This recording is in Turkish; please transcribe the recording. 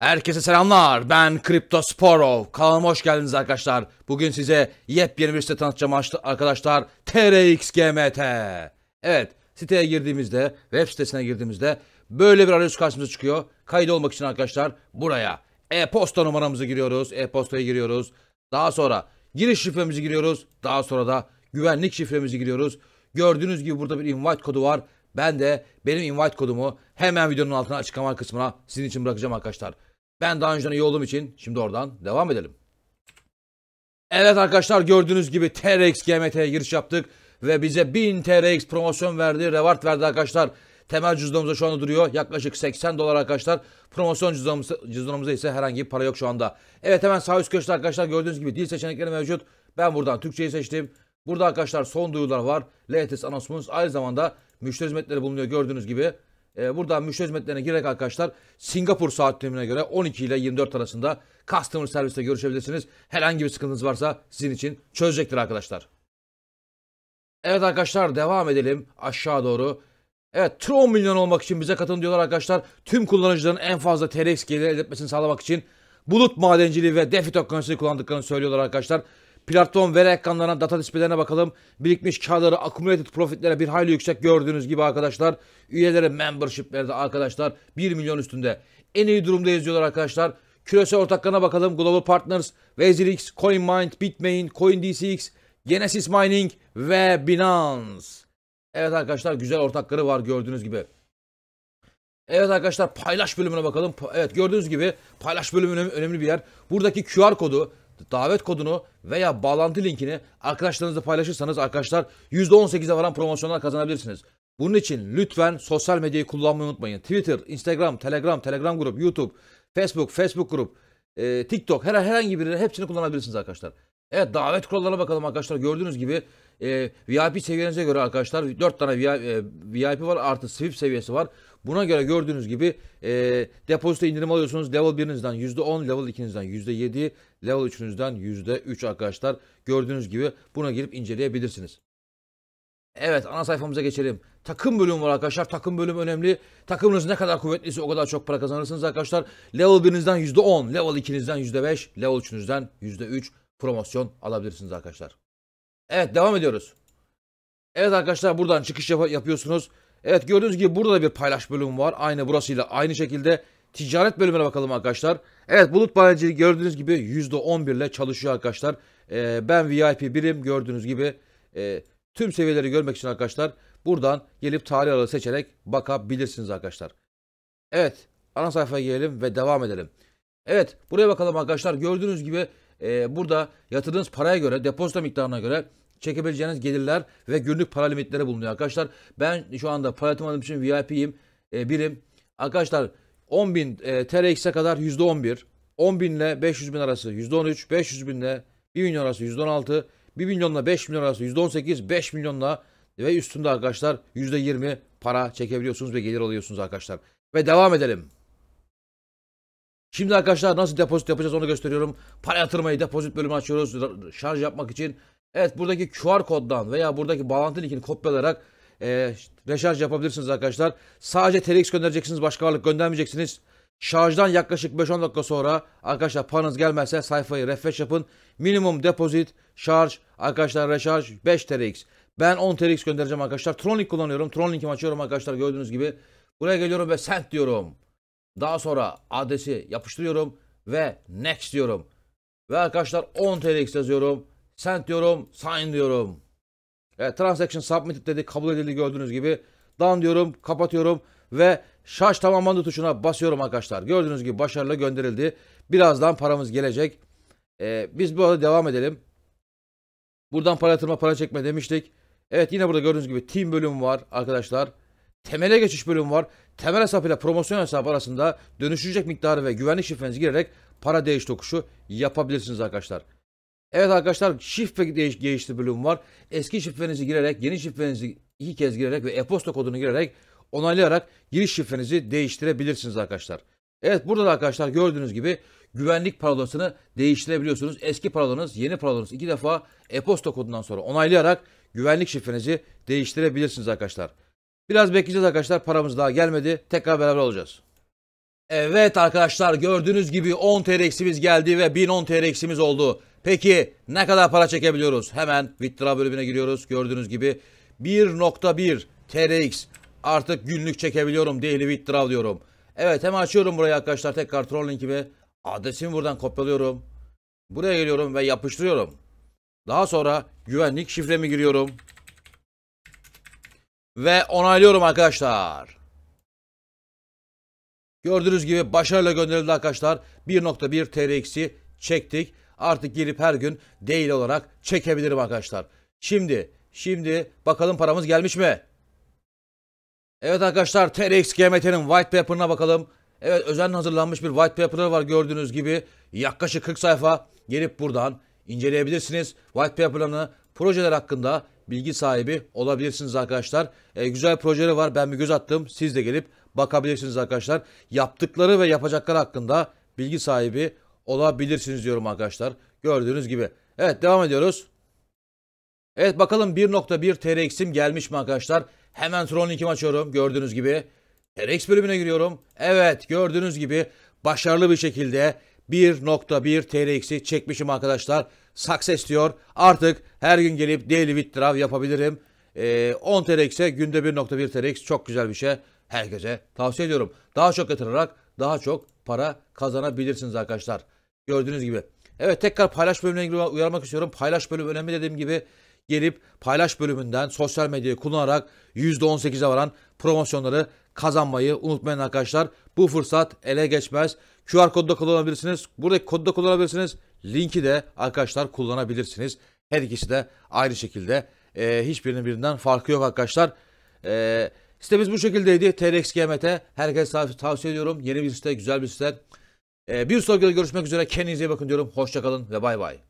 Herkese selamlar. Ben Kripto Sporov. Kanalıma hoş geldiniz arkadaşlar. Bugün size yepyeni bir site tanıtacağım arkadaşlar. TRXGMT. Evet, siteye girdiğimizde, web sitesine girdiğimizde böyle bir arayüz karşımıza çıkıyor. Kayıt olmak için arkadaşlar buraya e-posta numaramızı giriyoruz. E-postaya giriyoruz. Daha sonra giriş şifremizi giriyoruz. Daha sonra da güvenlik şifremizi giriyoruz. Gördüğünüz gibi burada bir invite kodu var. Ben de benim invite kodumu hemen videonun altına açıklama kısmına sizin için bırakacağım arkadaşlar. Ben daha önceden iyi olduğum için şimdi oradan devam edelim. Evet arkadaşlar gördüğünüz gibi TRX GMT'ye giriş yaptık. Ve bize 1000 TRX promosyon verdi. reward verdi arkadaşlar. Temel cüzdanımızda şu anda duruyor. Yaklaşık 80 dolar arkadaşlar. Promosyon cüzdanımızda, cüzdanımızda ise herhangi bir para yok şu anda. Evet hemen sağ üst köşede arkadaşlar gördüğünüz gibi dil seçenekleri mevcut. Ben buradan Türkçeyi seçtim. Burada arkadaşlar son duyurular var. Latest announcements Aynı zamanda müşteri hizmetleri bulunuyor gördüğünüz gibi burada ee, buradan müşteri hizmetlerine girerek arkadaşlar Singapur saat dilimine göre 12 ile 24 arasında customer serviste görüşebilirsiniz. Herhangi bir sıkıntınız varsa sizin için çözecektir arkadaşlar. Evet arkadaşlar devam edelim aşağı doğru. Evet Tron milyon olmak için bize katın diyorlar arkadaşlar. Tüm kullanıcıların en fazla TRX geliri elde etmesini sağlamak için bulut madenciliği ve defi teknolojisini kullandıklarını söylüyorlar arkadaşlar. Platform veri ekranlarına data displeylerine bakalım. Birikmiş karları, accumulated profitlere bir hayli yüksek gördüğünüz gibi arkadaşlar. Üyelere membership'lerde arkadaşlar 1 milyon üstünde. En iyi durumda yazıyorlar arkadaşlar. Küresel ortaklarına bakalım. Global Partners, Vezirix, CoinMind, Bitmain, CoinDCX, Genesis Mining ve Binance. Evet arkadaşlar güzel ortakları var gördüğünüz gibi. Evet arkadaşlar paylaş bölümüne bakalım. Evet gördüğünüz gibi paylaş bölümü önemli bir yer. Buradaki QR kodu davet kodunu veya bağlantı linkini arkadaşlarınızla paylaşırsanız arkadaşlar %18'e varan promosyonlar kazanabilirsiniz. Bunun için lütfen sosyal medyayı kullanmayı unutmayın. Twitter, Instagram, Telegram, Telegram grup, YouTube, Facebook, Facebook grup, e, TikTok her, herhangi birini hepsini kullanabilirsiniz arkadaşlar. Evet davet kurallarına bakalım arkadaşlar. Gördüğünüz gibi e, VIP seviyenize göre arkadaşlar 4 tane VIP, e, VIP var artı Swift seviyesi var. Buna göre gördüğünüz gibi e, depozito indirim alıyorsunuz. Level 1'inizden %10, level 2'nizden %7, level 3'ünüzden %3 arkadaşlar. Gördüğünüz gibi buna girip inceleyebilirsiniz. Evet ana sayfamıza geçelim. Takım bölümü var arkadaşlar. Takım bölümü önemli. Takımınız ne kadar kuvvetliyse o kadar çok para kazanırsınız arkadaşlar. Level 1'inizden %10, level 2'nizden %5, level 3'ünüzden %3 promosyon alabilirsiniz arkadaşlar. Evet devam ediyoruz. Evet arkadaşlar buradan çıkış yap yapıyorsunuz. Evet gördüğünüz gibi burada da bir paylaş bölümü var. Aynı burasıyla aynı şekilde ticaret bölümüne bakalım arkadaşlar. Evet bulut bayancılığı gördüğünüz gibi %11 ile çalışıyor arkadaşlar. Ee, ben VIP birim gördüğünüz gibi e, tüm seviyeleri görmek için arkadaşlar buradan gelip tarih aralığı seçerek bakabilirsiniz arkadaşlar. Evet ana sayfaya gelelim ve devam edelim. Evet buraya bakalım arkadaşlar gördüğünüz gibi e, burada yatırdığınız paraya göre depozito miktarına göre çekebileceğiniz gelirler ve günlük para limitleri bulunuyor arkadaşlar. Ben şu anda platinum için VIP'yim, e, birim. Arkadaşlar 10.000 e, TRX'e kadar %11, 10.000 ile 500 bin arası %13, 500 bin ile 1 milyon arası %16, 1 milyonla 5 milyon arası %18, 5 milyonla ve üstünde arkadaşlar %20 para çekebiliyorsunuz ve gelir alıyorsunuz arkadaşlar. Ve devam edelim. Şimdi arkadaşlar nasıl depozit yapacağız onu gösteriyorum. Para yatırmayı depozit bölümü açıyoruz şarj yapmak için. Evet buradaki QR koddan veya buradaki bağlantı linkini kopyalayarak e, reşarj yapabilirsiniz arkadaşlar. Sadece telex göndereceksiniz başka varlık göndermeyeceksiniz. Şarjdan yaklaşık 5-10 dakika sonra arkadaşlar paranız gelmezse sayfayı refresh yapın. Minimum depozit, şarj, arkadaşlar reşarj 5 TRX. Ben 10 TRX göndereceğim arkadaşlar. Tronlink kullanıyorum. Tronlink'imi açıyorum arkadaşlar gördüğünüz gibi. Buraya geliyorum ve send diyorum. Daha sonra adresi yapıştırıyorum ve next diyorum. Ve arkadaşlar 10 TRX yazıyorum Send diyorum, sign diyorum. Evet, transaction submitted dedi, kabul edildi gördüğünüz gibi. Done diyorum, kapatıyorum ve şarj tamamlandı tuşuna basıyorum arkadaşlar. Gördüğünüz gibi başarılı gönderildi. Birazdan paramız gelecek. Ee, biz bu arada devam edelim. Buradan para yatırma, para çekme demiştik. Evet yine burada gördüğünüz gibi team bölümü var arkadaşlar. Temele geçiş bölümü var. Temel hesap ile promosyon hesap arasında dönüşecek miktarı ve güvenlik şifrenizi girerek para değiş tokuşu yapabilirsiniz arkadaşlar. Evet arkadaşlar şifre değiş değişti bölüm var. Eski şifrenizi girerek, yeni şifrenizi iki kez girerek ve e-posta kodunu girerek onaylayarak giriş şifrenizi değiştirebilirsiniz arkadaşlar. Evet burada da arkadaşlar gördüğünüz gibi güvenlik parolasını değiştirebiliyorsunuz. Eski parolanız, yeni parolanız iki defa e-posta kodundan sonra onaylayarak güvenlik şifrenizi değiştirebilirsiniz arkadaşlar. Biraz bekleyeceğiz arkadaşlar. Paramız daha gelmedi. Tekrar beraber olacağız. Evet arkadaşlar gördüğünüz gibi 10 TRX'imiz geldi ve 1010 TRX'imiz oldu. Peki ne kadar para çekebiliyoruz? Hemen Vitra bölümüne giriyoruz. Gördüğünüz gibi 1.1 TRX artık günlük çekebiliyorum daily withdraw diyorum. Evet hemen açıyorum buraya arkadaşlar tekrar trolling gibi Adresimi buradan kopyalıyorum. Buraya geliyorum ve yapıştırıyorum. Daha sonra güvenlik şifremi giriyorum. Ve onaylıyorum arkadaşlar. Gördüğünüz gibi başarıyla gönderildi arkadaşlar. 1.1 TRX'i çektik artık girip her gün değil olarak çekebilirim arkadaşlar. Şimdi, şimdi bakalım paramız gelmiş mi? Evet arkadaşlar TRX GMT'nin white paper'ına bakalım. Evet özenle hazırlanmış bir white paper'ı var gördüğünüz gibi. Yaklaşık 40 sayfa gelip buradan inceleyebilirsiniz. White paper'ını projeler hakkında bilgi sahibi olabilirsiniz arkadaşlar. E, güzel projeleri var ben bir göz attım. Siz de gelip bakabilirsiniz arkadaşlar. Yaptıkları ve yapacakları hakkında bilgi sahibi olabilirsiniz diyorum arkadaşlar. Gördüğünüz gibi. Evet devam ediyoruz. Evet bakalım 1.1 TRX'im gelmiş mi arkadaşlar? Hemen Tron linkimi açıyorum gördüğünüz gibi. TRX bölümüne giriyorum. Evet gördüğünüz gibi başarılı bir şekilde 1.1 TRX'i çekmişim arkadaşlar. Success diyor. Artık her gün gelip daily withdraw yapabilirim. Ee, 10 TRX'e günde 1.1 TRX çok güzel bir şey. Herkese tavsiye ediyorum. Daha çok yatırarak daha çok para kazanabilirsiniz arkadaşlar. Gördüğünüz gibi. Evet tekrar paylaş bölümüne ilgili uyarmak istiyorum. Paylaş bölümü önemli dediğim gibi gelip paylaş bölümünden sosyal medyayı kullanarak %18'e varan promosyonları kazanmayı unutmayın arkadaşlar. Bu fırsat ele geçmez. QR kodu da kullanabilirsiniz. Buradaki kodu da kullanabilirsiniz. Linki de arkadaşlar kullanabilirsiniz. Her ikisi de ayrı şekilde. E, hiçbirinin birinden farkı yok arkadaşlar. E, sitemiz bu şekildeydi. TRX GMT. Herkese tavsiye ediyorum. Yeni bir site, güzel bir site. Ee, bir sonraki görüşmek üzere. Kendinize iyi bakın diyorum. Hoşçakalın ve bay bay.